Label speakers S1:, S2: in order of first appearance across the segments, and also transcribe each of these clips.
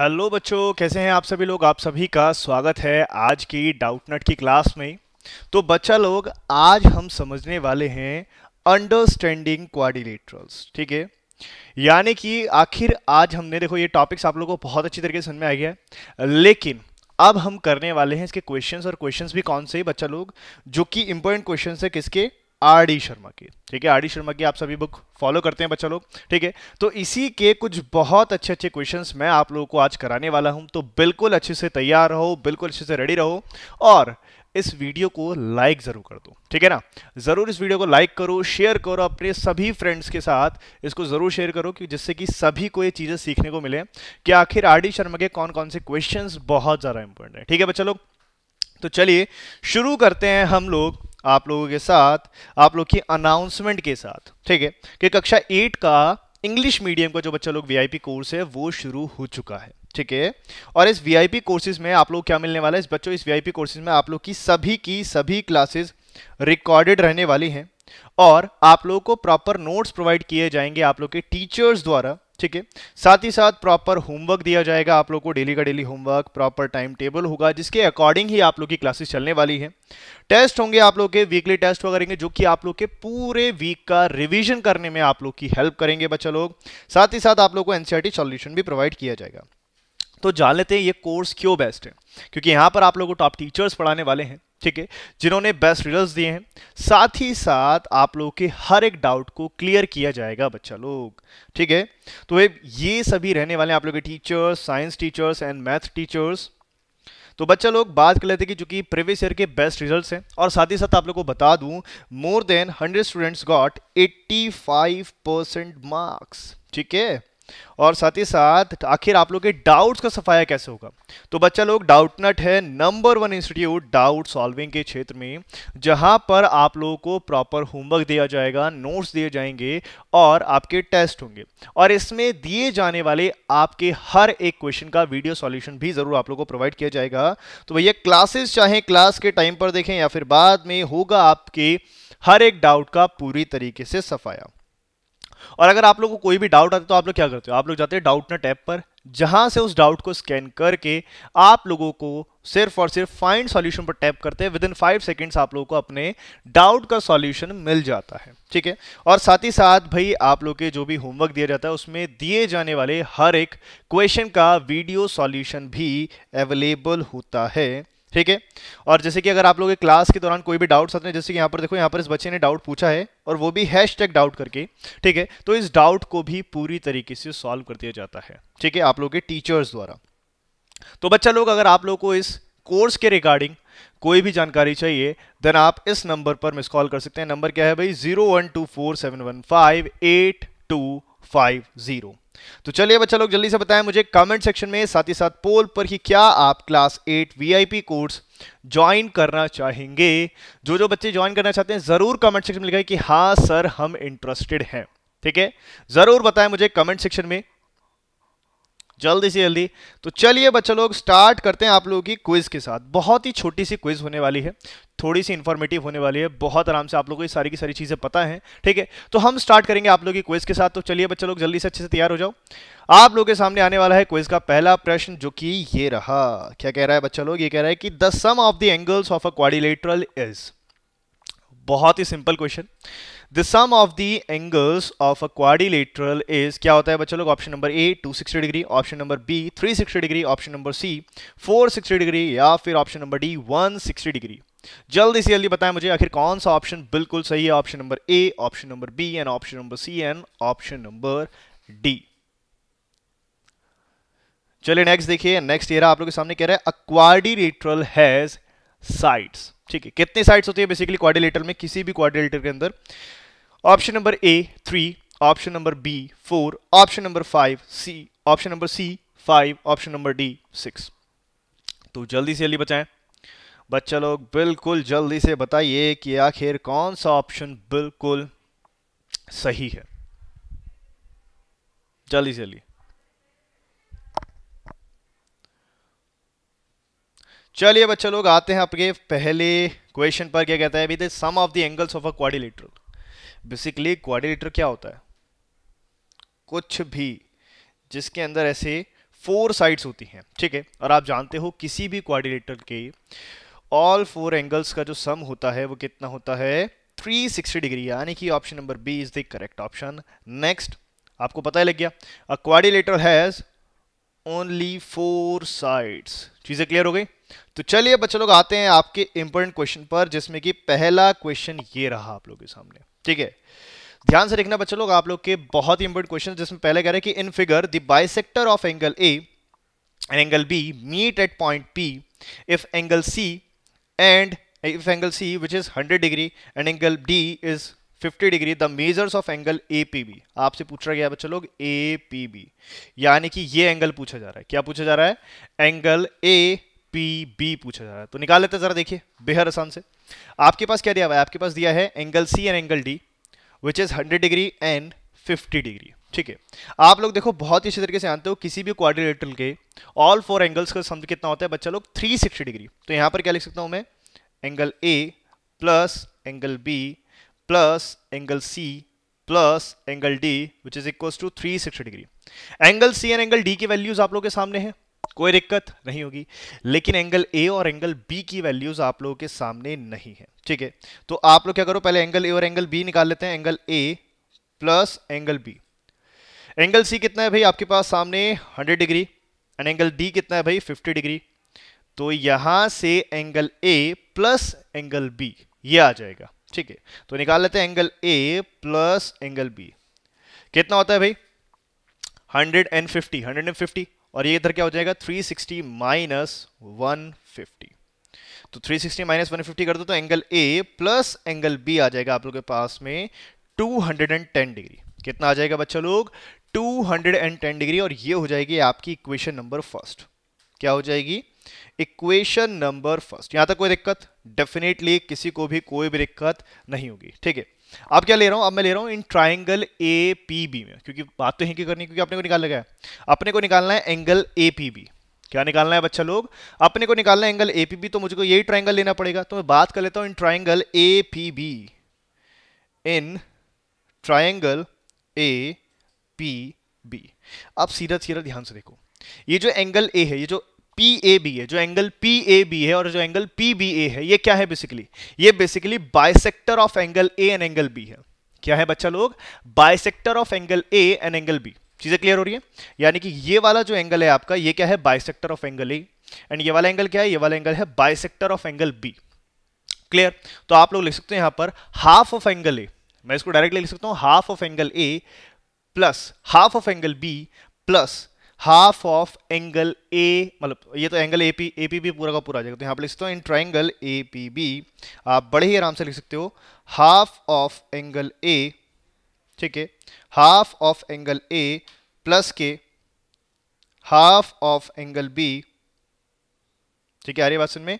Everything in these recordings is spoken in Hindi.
S1: हेलो बच्चों कैसे हैं आप सभी लोग आप सभी का स्वागत है आज की डाउटनेट की क्लास में तो बच्चा लोग आज हम समझने वाले हैं अंडरस्टैंडिंग क्वारिलेटरल्स ठीक है यानी कि आखिर आज हमने देखो ये टॉपिक्स आप लोगों को बहुत अच्छी तरीके से समझ में आ गया है लेकिन अब हम करने वाले हैं इसके क्वेश्चंस और क्वेश्चंस भी कौन से बच्चा लोग जो कि इंपॉर्टेंट क्वेश्चन है किसके आर डी शर्मा की ठीक है आर डी शर्मा की आप सभी बुक फॉलो करते हैं बच्चा लोग ठीक है तो इसी के कुछ बहुत अच्छे अच्छे क्वेश्चंस मैं आप लोगों को आज कराने वाला हूं तो बिल्कुल अच्छे से तैयार रहो बिल्कुल अच्छे से रेडी रहो और इस वीडियो को लाइक जरूर कर दो ठीक है ना जरूर इस वीडियो को लाइक करो शेयर करो अपने सभी फ्रेंड्स के साथ इसको जरूर शेयर करो कि जिससे कि सभी को ये चीजें सीखने को मिले कि आखिर आर डी शर्मा के कौन कौन से क्वेश्चन बहुत ज्यादा इंपॉर्टेंट है ठीक है बच्चा लोग तो चलिए शुरू करते हैं हम लोग आप लोगों के साथ आप लोग की अनाउंसमेंट के साथ ठीक है कि कक्षा एट का इंग्लिश मीडियम का जो बच्चा लोग वीआईपी कोर्स है वो शुरू हो चुका है ठीक है और इस वीआईपी कोर्सेज में आप लोग क्या मिलने वाला है इस बच्चों इस वीआईपी कोर्सेज में आप लोग की सभी की सभी क्लासेस रिकॉर्डेड रहने वाली हैं और आप लोगों को प्रॉपर नोट्स प्रोवाइड किए जाएंगे आप लोग के टीचर्स द्वारा ठीक है साथ ही साथ प्रॉपर होमवर्क दिया जाएगा आप लोग को डेली का daily homework proper timetable होगा जिसके अकॉर्डिंग ही आप लोग की क्लासेस चलने वाली है टेस्ट होंगे आप लोग के वीकली टेस्ट वगैरह जो कि आप लोग के पूरे वीक का रिविजन करने में आप लोग की हेल्प करेंगे बच्चा लोग साथ ही साथ आप लोग को एनसीआरटी सोल्यूशन भी प्रोवाइड किया जाएगा तो जान लेते हैं ये कोर्स क्यों बेस्ट है क्योंकि यहाँ पर आप लोग को टॉप टीचर्स पढ़ाने वाले हैं ठीक है जिन्होंने बेस्ट रिजल्ट दिए हैं साथ ही साथ आप लोगों के हर एक डाउट को क्लियर किया जाएगा बच्चा लोग ठीक है तो ये सभी रहने वाले आप लोग के teachers science teachers and math teachers तो बच्चा लोग बात कर लेते हैं कि चूंकि प्रीवियस ईयर के बेस्ट रिजल्ट्स हैं और साथ ही साथ आप लोगों को बता दूं more than 100 students got 85 percent marks ठीक है और साथ ही साथ तो आखिर आप लोग के डाउट्स का सफाया कैसे होगा तो बच्चा लोग डाउटनट है number one institute doubt solving के क्षेत्र में जहां पर आप लोगों को प्रॉपर होमवर्क दिया जाएगा नोट्स दिए जाएंगे और आपके टेस्ट होंगे और इसमें दिए जाने वाले आपके हर एक क्वेश्चन का वीडियो सॉल्यूशन भी जरूर आप लोग को प्रोवाइड किया जाएगा तो भैया क्लासेस चाहे क्लास के टाइम पर देखें या फिर बाद में होगा आपके हर एक डाउट का पूरी तरीके से सफाया और अगर आप लोग को कोई भी डाउट आता है तो आप लोग क्या करते हो आप लोग जाते हैं डाउट ना टैब पर जहां से उस डाउट को स्कैन करके आप लोगों को सिर्फ और सिर्फ फाइंड सॉल्यूशन पर टैप करते हैं विद इन फाइव सेकेंड्स आप लोगों को अपने डाउट का सॉल्यूशन मिल जाता है ठीक है और साथ ही साथ भाई आप लोग के जो भी होमवर्क दिया जाता है उसमें दिए जाने वाले हर एक क्वेश्चन का वीडियो सॉल्यूशन भी अवेलेबल होता है ठीक है और जैसे कि अगर आप लोग क्लास के दौरान कोई भी डाउट्स आते हैं जैसे कि यहाँ पर देखो यहाँ पर इस बच्चे ने डाउट पूछा है और वो भी हैश टैग डाउट करके ठीक है तो इस डाउट को भी पूरी तरीके से सॉल्व कर दिया जाता है ठीक है आप लोग के टीचर्स द्वारा तो बच्चा लोग अगर आप लोग को इस कोर्स के रिगार्डिंग कोई भी जानकारी चाहिए देन आप इस नंबर पर मिस कॉल कर सकते हैं नंबर क्या है भाई zero one two four seven one five eight two five zero तो चलिए बच्चा लोग जल्दी से बताएं मुझे कमेंट सेक्शन में साथ ही साथ पोल पर ही क्या आप class eight VIP course join करना चाहेंगे जो जो बच्चे ज्वाइन करना चाहते हैं जरूर कमेंट सेक्शन में लिखाए कि हाँ सर हम इंटरेस्टेड हैं ठीक है जरूर बताएं मुझे कमेंट सेक्शन में जल्दी से जल्दी तो चलिए बच्चा लोग स्टार्ट करते हैं आप लोगों की क्विज़ के साथ बहुत ही छोटी सी क्विज़ होने वाली है थोड़ी सी इन्फॉर्मेटिव होने वाली है बहुत आराम से आप लोगों को ये सारी की सारी चीज़ें पता है ठीक है तो हम स्टार्ट करेंगे आप लोगों की क्विज़ के साथ तो चलिए बच्चा लोग जल्दी से अच्छे से तैयार हो जाओ आप लोगों के सामने आने वाला है क्विज़ का पहला प्रश्न जो कि ये रहा क्या कह रहा है बच्चा लोग ये कह रहा है कि the sum of the angles of a quadrilateral is बहुत ही simple question the sum of the angles of a quadrilateral is क्या होता है बच्चों लोग option number A 260 degree option number B 360 degree option number C 460 degree या फिर ऑप्शन नंबर डी 160 डिग्री जल्दी से जल्दी बताएं मुझे आखिर कौन सा ऑप्शन बिल्कुल सही है option number A option number B and option number C and option number D चलिए नेक्स्ट देखिए नेक्स्ट ये आप लोग के सामने कह रहा है क्वारिलेटरल हैज साइड्स ठीक है कितने साइड्स होती है बेसिकली क्वारिलेटर में किसी भी क्वारिलेटर के अंदर option number A three option number B four option number five C option number C five option number D six तो जल्दी से जल्दी बचाएं बच्चा लोग बिल्कुल जल्दी से बताइए कि आखिर कौन सा ऑप्शन बिल्कुल सही है जल्दी से जल्दी चलिए बच्चा लोग आते हैं आपके पहले क्वेश्चन पर क्या कहता है sum of the angles of a quadrilateral basically quadrilateral क्या होता है कुछ भी जिसके अंदर ऐसे फोर साइड्स होती हैं ठीक है और आप जानते हो किसी भी क्वाड्रिलेटर के ऑल फोर एंगल्स का जो सम होता है वो कितना होता है 360 डिग्री यानी कि option number B is the correct option next आपको पता ही लग गया a quadrilateral has only four sides चीजें क्लियर हो गई तो चलिए बच्चे लोग आते हैं आपके इंपॉर्टेंट क्वेश्चन पर जिसमें कि पहला क्वेश्चन ये रहा आप लोगों के सामने ठीक है ध्यान से देखना बच्चे लोग आप लोग के बहुत ही इंपोर्टेंट क्वेश्चन जिसमें पहले कह रहे कि in figure the bisector of angle A and angle B meet at point P if angle C and if angle C which is 100 degree and angle D is 50 degree the measures of angle A P B आपसे पूछ रहा गया बच्चों लोग ए पी बी यानी कि ये एंगल पूछा जा रहा है क्या पूछा जा रहा है एंगल ए पी बी पूछा जा रहा है तो निकाल लेते जरा देखिए बेहद आसान से आपके पास क्या दिया हुआ है आपके पास दिया है angle C and angle D which is hundred degree and fifty degree ठीक है आप लोग देखो बहुत ही अच्छे तरीके से जानते हो किसी भी क्वाड्रिलेटरल के ऑल फोर एंगल्स का सम कितना होता है बच्चा लोग 360 डिग्री तो यहाँ पर क्या लिख सकता हूँ मैं angle A plus angle B plus angle C plus angle D which is equals to 360 degree angle C and angle D की वैल्यूज आप लोग के सामने हैं कोई दिक्कत नहीं होगी लेकिन एंगल ए और एंगल बी की वैल्यूज आप लोगों के सामने नहीं है ठीक है तो आप लोग क्या करो पहले एंगल ए और एंगल बी निकाल लेते हैं angle A plus angle B angle C कितना है भाई आपके पास सामने 100 डिग्री एंड एंगल डी कितना है भाई 50 डिग्री तो यहां से angle A plus angle B ये आ जाएगा ठीक है तो निकाल लेते हैं angle A plus angle B कितना होता है भाई 150 150 और ये इधर क्या हो जाएगा 360 सिक्सटी माइनस वन तो 360 सिक्सटी माइनस वन कर दो तो angle A plus angle B आ जाएगा आप लोग के पास में 210 डिग्री कितना आ जाएगा बच्चा लोग 210 डिग्री और ये हो जाएगी आपकी इक्वेशन नंबर फर्स्ट क्या हो जाएगी इक्वेशन नंबर फर्स्ट यहां तक कोई दिक्कत डेफिनेटली किसी को भी कोई भी दिक्कत नहीं होगी ठीक है अब क्या ले रहा हूं अब मैं ले रहा हूं in triangle A P B में क्योंकि बात तो यहीं की करनी क्योंकि अपने को निकाल लगा है अपने को निकालना है एंगल ए पी बी क्या निकालना है बच्चा लोग अपने को निकालना है एंगल ए पी बी तो मुझे यही ट्राइंगल लेना पड़ेगा तो मैं बात कर लेता हूं in triangle A P B in triangle A P B अब सीधा सीधा ध्यान से देखो ये जो एंगल ए है ये जो पी ए बी है जो एंगल पी ए बी है और जो एंगल पी बी ए है ये क्या है बेसिकली ये basically bisector of angle A and angle B है क्या है बच्चा लोग bisector of angle A and angle B चीजें क्लियर हो रही है यानी कि ये वाला जो एंगल है आपका ये क्या है bisector of angle A and ये वाला एंगल क्या है ये वाला एंगल है bisector of angle B clear तो आप लोग लिख सकते हैं यहां पर हाफ ऑफ एंगल ए मैं इसको डायरेक्टली लिख सकता हूं half of angle A plus half of angle B plus half of angle A मतलब ये तो angle A P A P B पूरा का पूरा आ जाएगा तो यहाँ पर लिख सकते हो in triangle A P B आप बड़े ही आराम से लिख सकते हो हाफ ऑफ एंगल ए ठीक है half of angle A plus के हाफ ऑफ एंगल बी ठीक है आ रही बात सुन में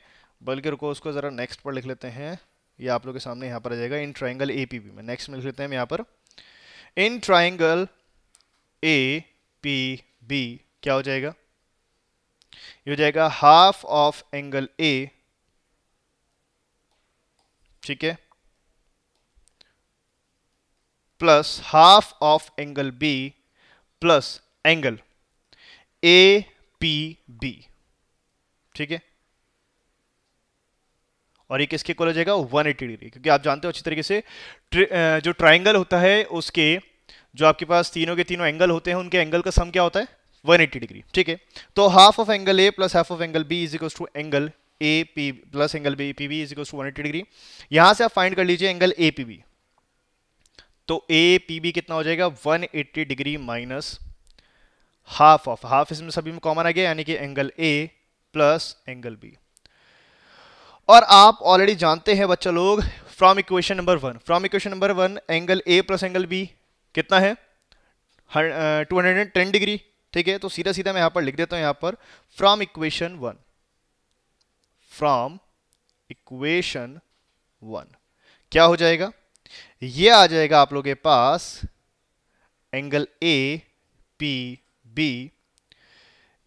S1: बल्कि रुको उसको ज़रा नेक्स्ट पर लिख लेते हैं ये आप लोग के सामने यहाँ पर आ जाएगा in triangle A P B में नेक्स्ट में लिख लेते हैं हम यहाँ पर in triangle A P B क्या हो जाएगा ये हो जाएगा हाफ ऑफ एंगल ए ठीक है plus half of angle B plus angle A P B ठीक है और ये किसके कोल हो जाएगा 180 डिग्री क्योंकि आप जानते हो अच्छी तरीके से जो ट्राइंगल होता है उसके जो आपके पास तीनों के तीनों एंगल होते हैं उनके एंगल का सम क्या होता है 180 डिग्री ठीक है तो half of angle A plus half of angle B is equal to angle A P plus angle B P B is equal to one degree यहां से आप फाइंड कर लीजिए एंगल ए पी बी तो ए पी बी कितना हो जाएगा 180 degree minus half of half इसमें सभी में कॉमन आ गया यानी कि angle A plus angle B और आप ऑलरेडी जानते हैं बच्चा लोग from equation number one from equation number one angle A plus angle B कितना है two hundred and ten degree ठीक है तो सीधा सीधा मैं यहां पर लिख देता हूं यहां पर from equation one from equation one क्या हो जाएगा ये आ जाएगा आप लोग के पास angle A P B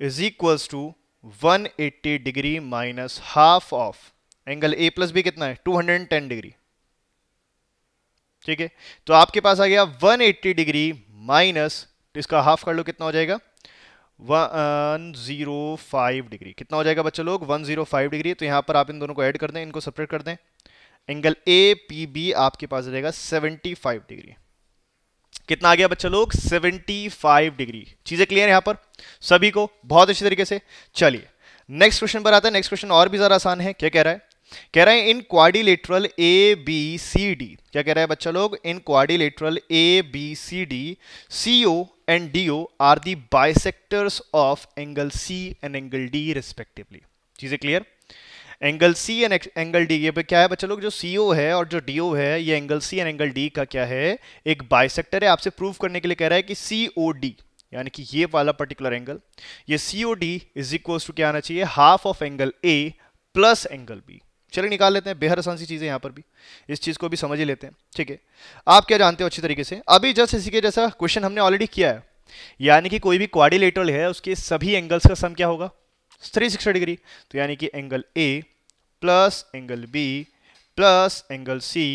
S1: is equals to 180 degree minus half of angle A plus B कितना है 210 डिग्री ठीक है तो आपके पास आ गया 180 डिग्री माइनस इसका हाफ कर लो कितना हो जाएगा वन जीरो फाइव डिग्री कितना हो जाएगा बच्चों लोग वन जीरो फाइव डिग्री तो यहाँ पर आप इन दोनों को ऐड कर दें इनको सेपरेट कर दें एंगल ए पी बी आपके पास रहेगा सेवेंटी फाइव डिग्री कितना आ गया बच्चे लोग फाइव डिग्री चीजें क्लियर यहां पर सभी को बहुत अच्छी तरीके से चलिए नेक्स्ट क्वेश्चन पर आता है नेक्स्ट क्वेश्चन और भी ज्यादा आसान है क्या कह रहा है कह रहे हैं in quadrilateral A B C D क्या कह रहा है बच्चा लोग in quadrilateral A B C D C O and D O are the bisectors of angle C and angle D respectively चीजें clear angle C and angle D ये क्या है बच्चा लोग जो सी ओ है और जो डी ओ है ये angle C and angle D का क्या है एक बाइसेक्टर है आपसे प्रूव करने के लिए कह रहा है कि सी ओ डी यानी कि ये वाला पर्टिकुलर एंगल ये C O D is equals to क्या आना चाहिए half of angle A plus angle B चलिए निकाल लेते हैं बेहद आसान सी चीज़ें यहाँ पर भी इस चीज़ को भी समझ ही लेते हैं ठीक है आप क्या जानते हो अच्छी तरीके से अभी जस्ट इसी के जैसा क्वेश्चन हमने ऑलरेडी किया है यानी कि कोई भी क्वारिलेटरल है उसके सभी एंगल्स का सम क्या होगा सिक्सटी डिग्री तो यानी कि angle A plus angle B plus angle C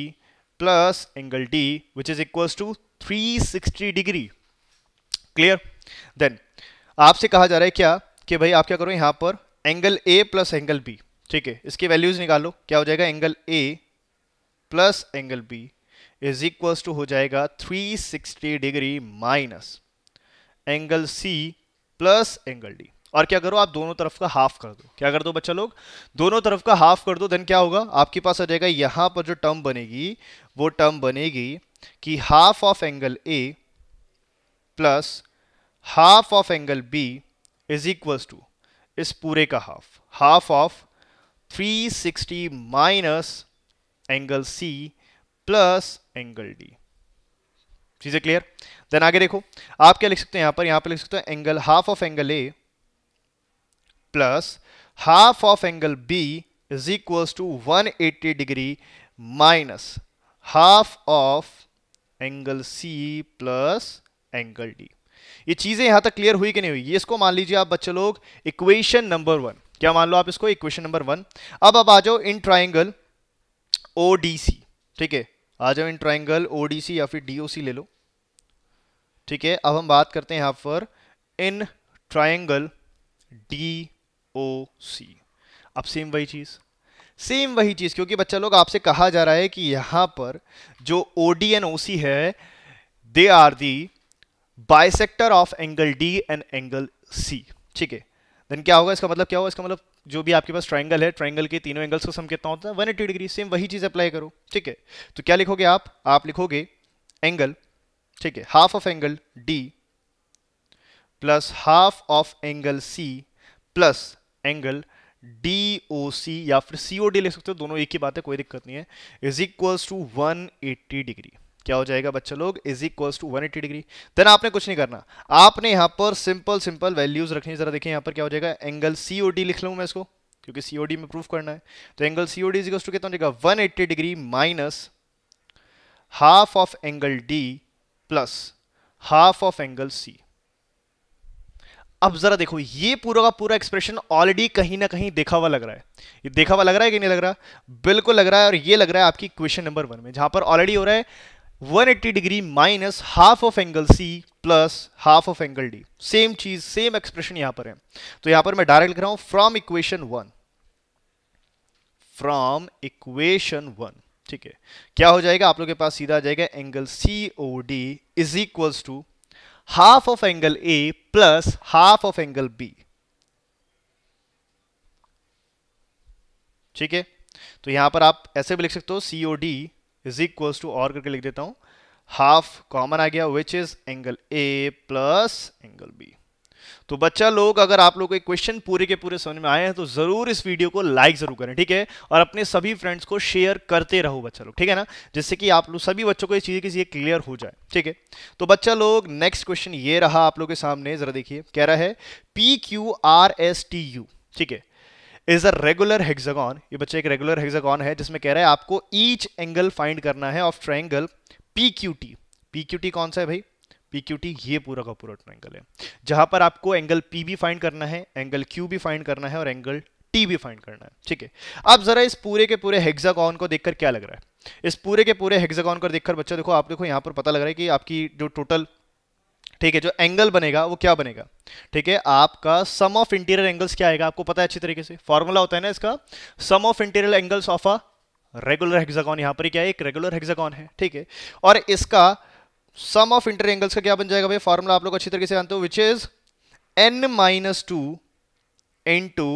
S1: plus angle D which is equals to sixty degree clear then आपसे कहा जा रहा है क्या कि भाई आप क्या करो यहाँ पर angle A plus angle B ठीक है इसकी वैल्यूज निकालो क्या हो जाएगा angle A plus angle B is equals to हो जाएगा 360 degree minus angle C plus angle D और क्या करो आप दोनों तरफ का हाफ कर दो क्या कर दो बच्चा लोग दोनों तरफ का हाफ कर दो देन क्या होगा आपके पास आ जाएगा यहां पर जो टर्म बनेगी वो टर्म बनेगी कि half of angle A plus half of angle B is equals to इस पूरे का half half of 360 minus angle C plus angle D चीजें क्लियर देन आगे देखो आप क्या लिख सकते हैं यहां पर यहां पर लिख सकते हैं angle half of angle A plus half of angle B is equals to 180 degree minus half of angle C plus angle D ये चीजें यहां तक क्लियर हुई कि नहीं हुई ये इसको मान लीजिए आप बच्चे लोग इक्वेशन नंबर वन क्या मान लो आप इसको इक्वेशन नंबर वन अब अब आ जाओ इन ट्राइंगल ओ ठीक है आ जाओ इन ट्राइंगल ओ या फिर डी ले लो ठीक है अब हम बात करते हैं यहां पर इन ट्राइंगल डी ओ सी अब सेम वही चीज़ सेम वही चीज़ क्योंकि बच्चा लोग आपसे कहा जा रहा है कि यहां पर जो O D N O C है they are the bisector of angle D and angle C ठीक है देन क्या होगा इसका मतलब क्या होगा इसका मतलब जो भी आपके पास ट्राइंगल है ट्राइंगल के तीनों एंगल्स का सम कितना होता है वन एट्टी डिग्री सेम वही चीज़ अप्लाई करो ठीक है तो क्या लिखोगे आप आप लिखोगे एंगल ठीक है half of angle D plus half of angle C plus angle D O C या फिर सी ओ डी ले सकते हो दोनों एक ही बात है कोई दिक्कत नहीं है is equals to one eighty degree क्या हो जाएगा बच्चों लोग is equals to 180 degree then आपने कुछ नहीं करना आपने यहाँ पर सिंपल सिंपल वैल्यूज रखनी जरा देखिए यहाँ पर क्या हो जाएगा एंगल सी लिख लूँ मैं इसको क्योंकि सी में प्रूफ करना है तो angle C O D is equals to कितना हो जाएगा one degree minus half of angle D plus half of angle C अब जरा देखो ये पूरा का पूरा एक्सप्रेशन ऑलरेडी कहीं ना कहीं देखा हुआ लग रहा है ये देखा हुआ लग रहा है कि नहीं लग रहा बिल्कुल लग रहा है और ये लग रहा है आपकी क्वेश्चन नंबर वन में जहां पर ऑलरेडी हो रहा है 180 degree minus half of angle C plus half of angle D same चीज सेम एक्सप्रेशन यहां पर है तो यहां पर मैं डायरेक्ट लिख रहा हूं from equation one from equation one ठीक है क्या हो जाएगा आप लोग के पास सीधा आ जाएगा angle C O D is equals to half of angle A plus half of angle B ठीक है तो यहां पर आप ऐसे भी लिख सकते हो C O D is equals to और करके लिख देता हूं हाफ कॉमन आ गया which is angle A plus angle B तो बच्चा लोग अगर आप लोग को क्वेश्चन पूरे के पूरे समझ में आए हैं तो जरूर इस वीडियो को लाइक जरूर करें ठीक है और अपने सभी फ्रेंड्स को शेयर करते रहो बच्चा लोग ठीक है ना जिससे कि आप लोग सभी बच्चों को ये चीज़ किसी क्लियर हो जाए ठीक है तो बच्चा लोग नेक्स्ट क्वेश्चन ये रहा आप लोग के सामने जरा देखिए कह रहा है P Q R S T U ठीक है इज अ रेगुलर हेक्सागन ये बच्चे एक रेगुलर हेक्सागन है जिसमें कह रहा है आपको ईच एंगल फाइंड करना है of triangle P Q T P Q T कौन सा है भाई पी क्यू टी ये पूरा का पूरा ट्राइंगल है जहां पर आपको एंगल पी भी फाइंड करना है एंगल क्यू भी फाइंड करना है और एंगल टी भी फाइंड करना है ठीक है अब जरा इस पूरे के पूरे हेक्सागन को देखकर क्या लग रहा है इस पूरे के पूरे हेक्सागन को देखकर बच्चा देखो आप देखो यहां पर पता लग रहा है कि आपकी जो टोटल ठीक है जो एंगल बनेगा वो क्या बनेगा ठीक है आपका सम ऑफ इंटीरियर एंगल्स क्या आएगा आपको पता है अच्छी तरीके से फॉर्मूला होता है ना इसका sum of interior angles of a regular hexagon यहां पर क्या है एक रेगुलर हेक्सागॉन है ठीक है और इसका सम ऑफ इंटीरियर एंगल्स का क्या बन जाएगा भाई फॉर्मूला आप लोग अच्छी तरीके से जानते हो which is n minus two into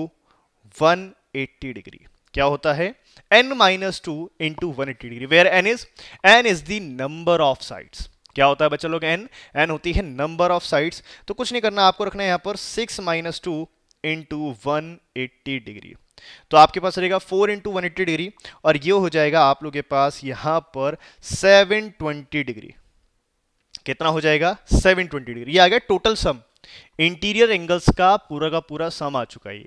S1: one eighty degree क्या होता है n minus two into one eighty degree where n is n is the number of sides क्या होता है बच्चा लोग एन एन होती है नंबर ऑफ साइड्स तो कुछ नहीं करना आपको रखना है यहाँ पर six minus two into one eighty degree तो आपके पास रहेगा four into one eighty degree और ये हो जाएगा आप लोग के पास यहाँ पर सेवन ट्वेंटी डिग्री कितना हो जाएगा सेवन ट्वेंटी डिग्री ये आ गया टोटल सम इंटीरियर एंगल्स का पूरा का पूरा सम आ चुका है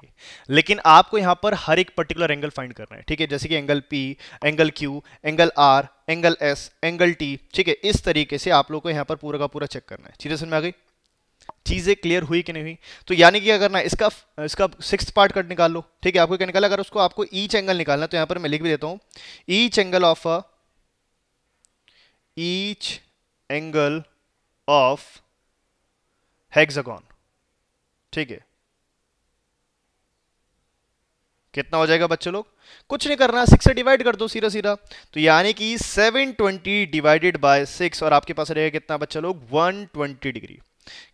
S1: लेकिन आपको यहाँ पर हर एक पर्टिकुलर एंगल फाइंड करना है ठीक है जैसे कि angle P angle Q angle R angle S angle T ठीक है इस तरीके से आप लोग को यहाँ पर पूरा का पूरा चेक करना है चीज़ें समझ में आ गई चीज़ें क्लियर हुई कि नहीं हुई तो यानी क्या करना है इसका इसका सिक्स पार्ट कट निकाल लो ठीक है आपको क्या निकाला अगर उसको आपको ईच एंगल निकालना तो यहाँ पर मैं लिख भी देता हूँ each angle of a each angle of hexagon ठीक है कितना हो जाएगा बच्चे लोग कुछ नहीं करना सिक्स से डिवाइड कर दो सीधा सीधा तो यानी कि seven twenty divided by six और आपके पास रहेगा कितना बच्चे लोग वन ट्वेंटी डिग्री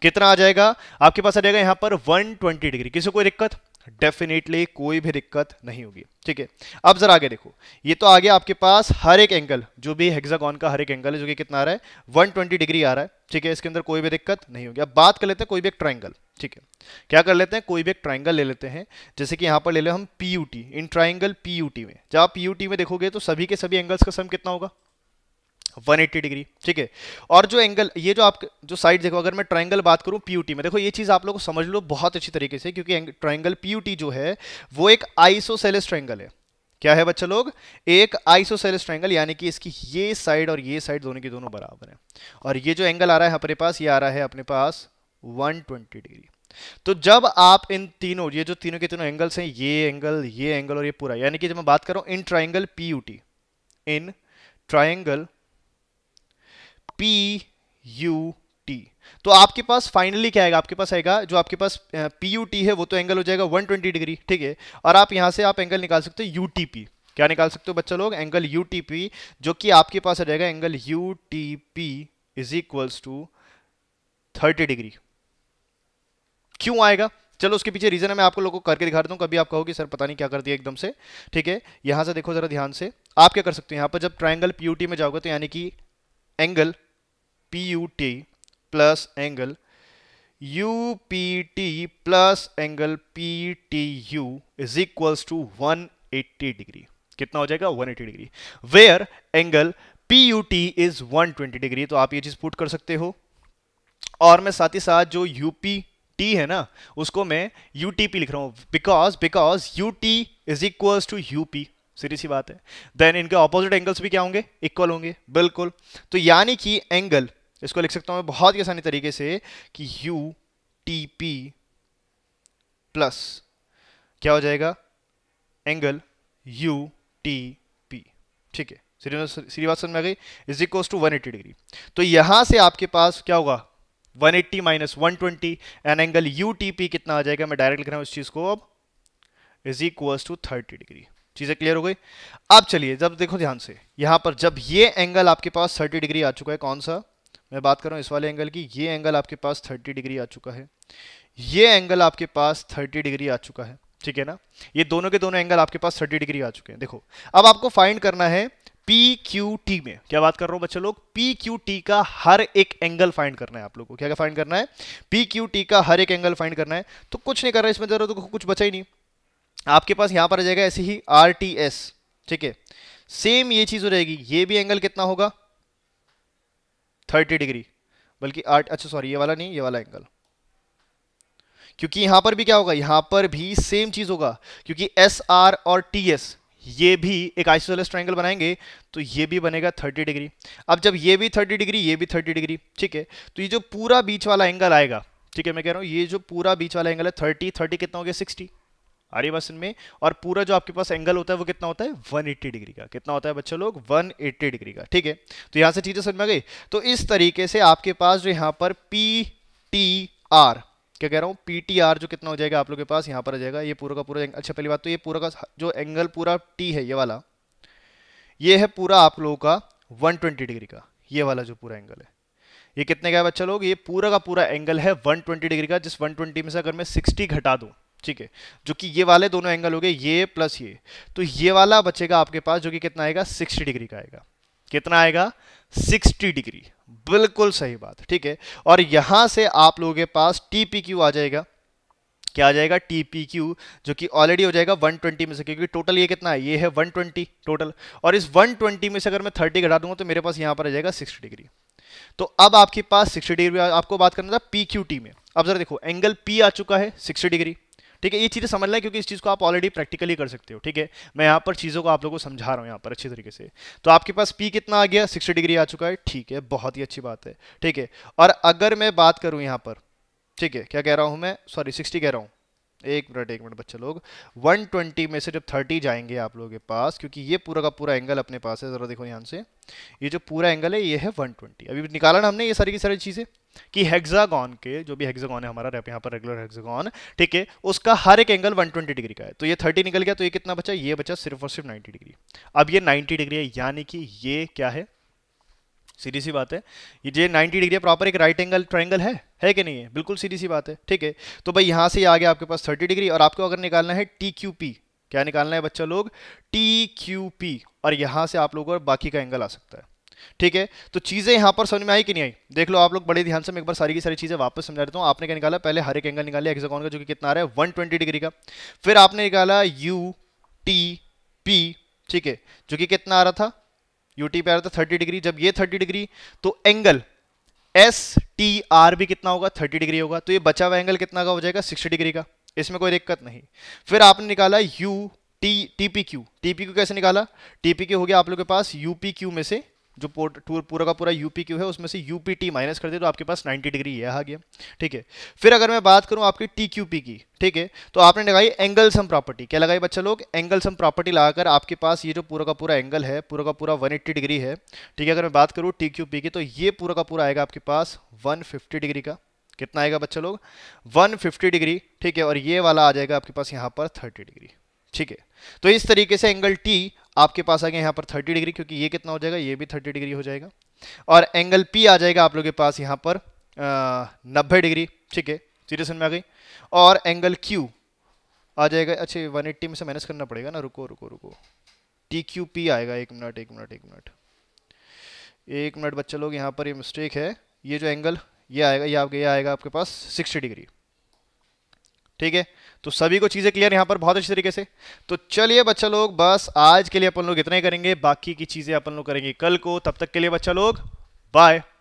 S1: कितना आ जाएगा आपके पास रहेगा यहां पर 120 डिग्री किसी कोई दिक्कत डेफिनेटली कोई भी दिक्कत नहीं होगी ठीक है अब जरा आगे देखो ये तो आगे आपके पास हर एक एंगल जो भी हेक्सागोन का हर एक एंगल है जो कि कितना आ रहा है 120 डिग्री आ रहा है ठीक है इसके अंदर कोई भी दिक्कत नहीं होगी अब बात कर लेते हैं कोई भी एक ट्राइंगल ठीक है क्या कर लेते हैं कोई भी एक ट्राइंगल ले लेते हैं जैसे कि यहां पर ले लें हम पी इन ट्राइंगल पी में जब आप पी में देखोगे तो सभी के सभी एंगल्स का सम कितना होगा 180 डिग्री ठीक है और जो एंगल ये जो आप जो साइड देखो अगर मैं ट्राइंगल बात करूं पीयूटी में देखो ये चीज़ आप लोग समझ लो बहुत अच्छी तरीके से क्योंकि ट्राइंगल पीयूटी जो है वो एक आइसोसेलेस ट्राइंगल है क्या है बच्चे लोग एक आइसोसेलेस ट्राइंगल यानी कि इसकी ये साइड और ये साइड दोनों की दोनों बराबर है और ये जो एंगल आ रहा है अपने पास ये आ रहा है अपने पास ट्वेंटी डिग्री तो जब आप इन तीनों ये जो तीनों के तीनों एंगल्स हैं ये एंगल ये एंगल और ये पूरा यानी कि जब मैं बात कर रहा हूं in triangle P U T in triangle P U T तो आपके पास फाइनली क्या आएगा आपके पास आएगा जो आपके पास पी यू टी है वो तो एंगल हो जाएगा 120 डिग्री ठीक है और आप यहां से आप एंगल निकाल सकते हो यू टी पी क्या निकाल सकते हो बच्चा लोग एंगल यू टी पी जो कि आपके पास आ जाएगा angle U T P is equals to thirty degree क्यों आएगा चलो उसके पीछे रीजन है मैं आपको लोगों को करके दिखा हूँ कभी आप कहोगे सर पता नहीं क्या कर दिया एकदम से ठीक है यहाँ से देखो जरा ध्यान से आप क्या कर सकते हो यहाँ पर जब ट्राइंगल पी में जाओगे तो यानी कि angle PUT plus angle UPT plus angle PTU is equals to 180 degree कितना हो जाएगा 180 degree where angle PUT is 120 degree तो आप ये चीज पुट कर सकते हो और मैं साथ ही साथ जो यूपी टी है ना उसको मैं यूटीपी लिख रहा हूं because because U T is equals to U P सीधी सी बात है देन इनके ऑपोजिट एंगल्स भी क्या होंगे इक्वल होंगे बिल्कुल तो यानी कि एंगल इसको लिख सकता हूं मैं बहुत ही आसानी तरीके से कि यू टी पी प्लस क्या हो जाएगा एंगल यू टी पी ठीक है सीधी बात समझ में आ गई इज इक्व टू 180 डिग्री तो यहां से आपके पास क्या होगा 180 eighty minus one and angle U कितना आ जाएगा मैं डायरेक्ट लिख रहा हूं इस चीज़ को अब is equal to thirty degree चीज़ें क्लियर हो गई अब चलिए जब देखो ध्यान से यहां पर जब ये एंगल आपके पास 30 डिग्री आ चुका है कौन सा मैं बात कर रहा हूँ इस वाले एंगल की ये एंगल आपके पास 30 डिग्री आ चुका है ये एंगल आपके पास 30 डिग्री आ चुका है ठीक है ना ये दोनों के दोनों एंगल आपके पास 30 डिग्री आ चुके हैं देखो अब आपको फाइंड करना है पी क्यू टी में क्या बात कर रहा हूँ बच्चे लोग पी क्यू टी का हर एक एंगल फाइंड करना है आप लोगों को क्या क्या फाइंड करना है पी क्यू टी का हर एक एंगल फाइंड करना है तो कुछ नहीं कर रहा है इसमें जरूरत तो कुछ बचा ही नहीं आपके पास यहाँ पर आ जाएगा ऐसे ही आर टी एस ठीक है सेम ये चीज़ हो रहेगी ये भी एंगल कितना होगा थर्टी डिग्री बल्कि आठ अच्छा सॉरी ये वाला नहीं ये वाला एंगल क्योंकि यहां पर भी क्या होगा यहां पर भी सेम चीज होगा क्योंकि एस आर और टी एस ये भी एक आइसोसेलेस ट्राइंगल बनाएंगे तो ये भी बनेगा 30 डिग्री अब जब ये भी 30 डिग्री ये भी 30 डिग्री ठीक है तो ये जो पूरा बीच वाला एंगल आएगा ठीक है मैं कह रहा हूँ ये जो पूरा बीच वाला एंगल है 30 30 कितना हो गया सिक्सटी आर्यवासन में और पूरा जो आपके पास एंगल होता है वो कितना होता है 180 डिग्री का कितना होता है बच्चे लोग 180 डिग्री का ठीक है तो यहाँ से चीज़ें समझ में आ गई तो इस तरीके से आपके पास जो यहाँ पर पी टी आर क्या कह रहा हूँ पी टी आर जो कितना हो जाएगा आप लोग के पास यहाँ पर आ जाएगा ये पूरा का पूरा अच्छा पहली बात तो ये पूरा का जो एंगल पूरा टी है ये वाला ये है पूरा आप लोगों का 120 डिग्री का ये वाला जो पूरा एंगल है ये कितने का है बच्चा लोग ये पूरा का पूरा एंगल है 120 डिग्री का जिस 120 में से अगर मैं 60 घटा दूं ठीक है जो कि ये वाले दोनों एंगल हो गए ये प्लस ये तो ये वाला बचेगा आपके पास जो कि कितना आएगा 60 डिग्री का आएगा कितना आएगा 60 डिग्री बिल्कुल सही बात ठीक है और यहां से आप लोगों के पास टी आ जाएगा क्या आ जाएगा टी जो कि ऑलरेडी हो जाएगा 120 में से क्योंकि टोटल ये कितना है ये है 120 टोटल और इस 120 में से अगर मैं 30 घटा दूंगा तो मेरे पास यहां पर आ जाएगा 60 डिग्री तो अब आपके पास 60 डिग्री आपको बात करना था पी में अब जरा देखो एंगल पी आ चुका है 60 डिग्री ठीक है ये चीज़ें समझ लें क्योंकि इस चीज़ को आप ऑलरेडी प्रैक्टिकली कर सकते हो ठीक है मैं यहाँ पर चीज़ों को आप लोगों को समझा रहा हूँ यहाँ पर अच्छी तरीके से तो आपके पास पी कितना आ गया सिक्सटी डिग्री आ चुका है ठीक है बहुत ही अच्छी बात है ठीक है और अगर मैं बात करूँ यहाँ पर ठीक है क्या कह रहा हूँ मैं सॉरी सिक्सटी कह रहा हूँ एक मिनट एक मिनट बच्चे लोग 120 में से जब 30 जाएंगे आप लोगों के पास क्योंकि ये पूरा का पूरा एंगल अपने पास है ज़रा देखो यहाँ से ये जो पूरा एंगल है ये है 120 अभी निकाला ना हमने ये सारी की सारी चीज़ें कि हेक्सागोन के जो भी हेक्सागोन है हमारा यहाँ पर रेगुलर हेक्सागोन ठीक है उसका हर एक एंगल 120 डिग्री का है तो ये 30 निकल गया तो ये कितना बचा ये बचा सिर्फ और सिर्फ 90 डिग्री अब ये 90 डिग्री है यानी कि ये क्या है सीधी सी बात है ये 90 डिग्री प्रॉपर एक राइट एंगल ट्राइंगल है है कि नहीं है बिल्कुल सीधी सी बात है ठीक है तो भाई यहाँ से आ गया आपके पास थर्टी डिग्री और आपको अगर निकालना है टी क्यू पी क्या निकालना है बच्चा लोग टी क्यू पी और यहाँ से आप लोगों को बाकी का एंगल आ सकता है ठीक है तो चीज़ें यहां पर समझ में आई कि नहीं आई देख लो आप लोग बड़े ध्यान से मैं एक बार सारी की सारी चीज़ें वापस समझा देता हूं आपने क्या निकाला पहले हर एक एंगल निकाले एक्सागॉन का जो कि कितना आ रहा है वन ट्वेंटी डिग्री का फिर आपने निकाला यू टी पी ठीक है जो कि कितना आ रहा था यू टी पे आ रहा था थर्टी डिग्री जब ये थर्टी डिग्री तो एंगल एस टी आर भी कितना होगा थर्टी डिग्री होगा तो ये बचा हुआ एंगल कितना का हो जाएगा सिक्सटी डिग्री का इसमें कोई दिक्कत नहीं फिर आपने निकाला U T T P Q T P Q कैसे निकाला टीपी क्यू हो गया आप लोगों के पास यूपी क्यू में से जो टूर पूरा का पूरा यूपी क्यू है उसमें से यूपी टी माइनस कर दे तो आपके पास 90 डिग्री ये आ गया ठीक है फिर अगर मैं बात करूं आपकी टी क्यू पी की ठीक है तो आपने लगाई एंगल सम प्रॉपर्टी क्या लगाई बच्चा लोग एंगल सम प्रॉपर्टी लगाकर आपके पास ये जो पूरा का पूरा एंगल है पूरा का पूरा 180 डिग्री है ठीक है अगर मैं बात करूँ टी क्यू पी की तो ये पूरा का पूरा आएगा आपके पास वन डिग्री का कितना आएगा बच्चा लोग वन डिग्री ठीक है और ये वाला आ जाएगा आपके पास यहाँ पर थर्टी डिग्री ठीक है तो इस तरीके से एंगल टी आपके पास आ गया यहाँ पर 30 डिग्री क्योंकि ये कितना हो जाएगा ये भी 30 डिग्री हो जाएगा और एंगल पी आ जाएगा आप लोगों के पास यहाँ पर नब्बे डिग्री ठीक है सीरियसन में आ गई और एंगल क्यू आ जाएगा अच्छे 180 में से माइनस करना पड़ेगा ना रुको रुको रुको टी क्यू पी आएगा एक मिनट एक मिनट एक मिनट एक मिनट बच्चे लोग यहाँ पर ये मिस्टेक है ये जो एंगल ये आएगा ये आपके ये आएगा आपके पास 60 डिग्री ठीक है तो सभी को चीज़ें क्लियर यहाँ पर बहुत अच्छे तरीके से तो चलिए बच्चा लोग बस आज के लिए अपन लोग इतना ही करेंगे बाकी की चीज़ें अपन लोग करेंगे कल को तब तक के लिए बच्चा लोग बाय